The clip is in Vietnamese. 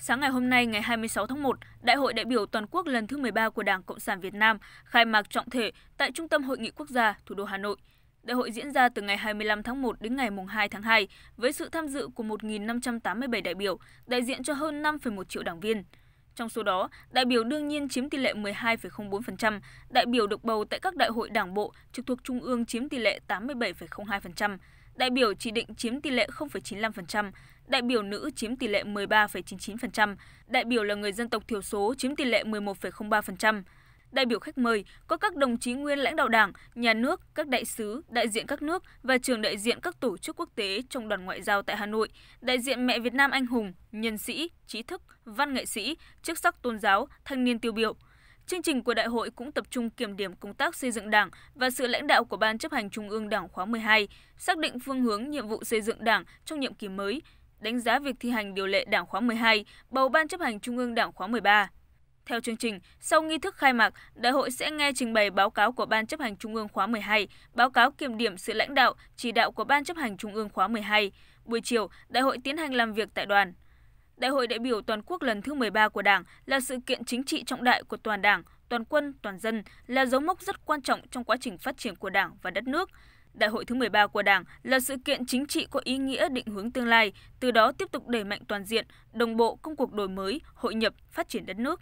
Sáng ngày hôm nay, ngày 26 tháng 1, Đại hội đại biểu toàn quốc lần thứ 13 của Đảng Cộng sản Việt Nam khai mạc trọng thể tại Trung tâm Hội nghị Quốc gia, thủ đô Hà Nội. Đại hội diễn ra từ ngày 25 tháng 1 đến ngày 2 tháng 2 với sự tham dự của 1.587 đại biểu, đại diện cho hơn 5,1 triệu đảng viên. Trong số đó, đại biểu đương nhiên chiếm tỷ lệ 12,04%, đại biểu được bầu tại các đại hội đảng bộ trực thuộc Trung ương chiếm tỷ lệ 87,02%, đại biểu chỉ định chiếm tỷ lệ 0,95%, đại biểu nữ chiếm tỷ lệ 13,99%, đại biểu là người dân tộc thiểu số chiếm tỷ lệ 11,03%. Đại biểu khách mời có các đồng chí nguyên lãnh đạo Đảng, nhà nước, các đại sứ, đại diện các nước và trường đại diện các tổ chức quốc tế trong đoàn ngoại giao tại Hà Nội, đại diện mẹ Việt Nam anh hùng, nhân sĩ, trí thức, văn nghệ sĩ, chức sắc tôn giáo, thanh niên tiêu biểu – Chương trình của đại hội cũng tập trung kiểm điểm công tác xây dựng Đảng và sự lãnh đạo của Ban chấp hành Trung ương Đảng khóa 12, xác định phương hướng nhiệm vụ xây dựng Đảng trong nhiệm kỳ mới, đánh giá việc thi hành điều lệ Đảng khóa 12, bầu Ban chấp hành Trung ương Đảng khóa 13. Theo chương trình, sau nghi thức khai mạc, đại hội sẽ nghe trình bày báo cáo của Ban chấp hành Trung ương khóa 12, báo cáo kiểm điểm sự lãnh đạo, chỉ đạo của Ban chấp hành Trung ương khóa 12. Buổi chiều, đại hội tiến hành làm việc tại đoàn. Đại hội đại biểu toàn quốc lần thứ 13 của Đảng là sự kiện chính trị trọng đại của toàn Đảng, toàn quân, toàn dân, là dấu mốc rất quan trọng trong quá trình phát triển của Đảng và đất nước. Đại hội thứ 13 của Đảng là sự kiện chính trị có ý nghĩa định hướng tương lai, từ đó tiếp tục đẩy mạnh toàn diện, đồng bộ công cuộc đổi mới, hội nhập, phát triển đất nước.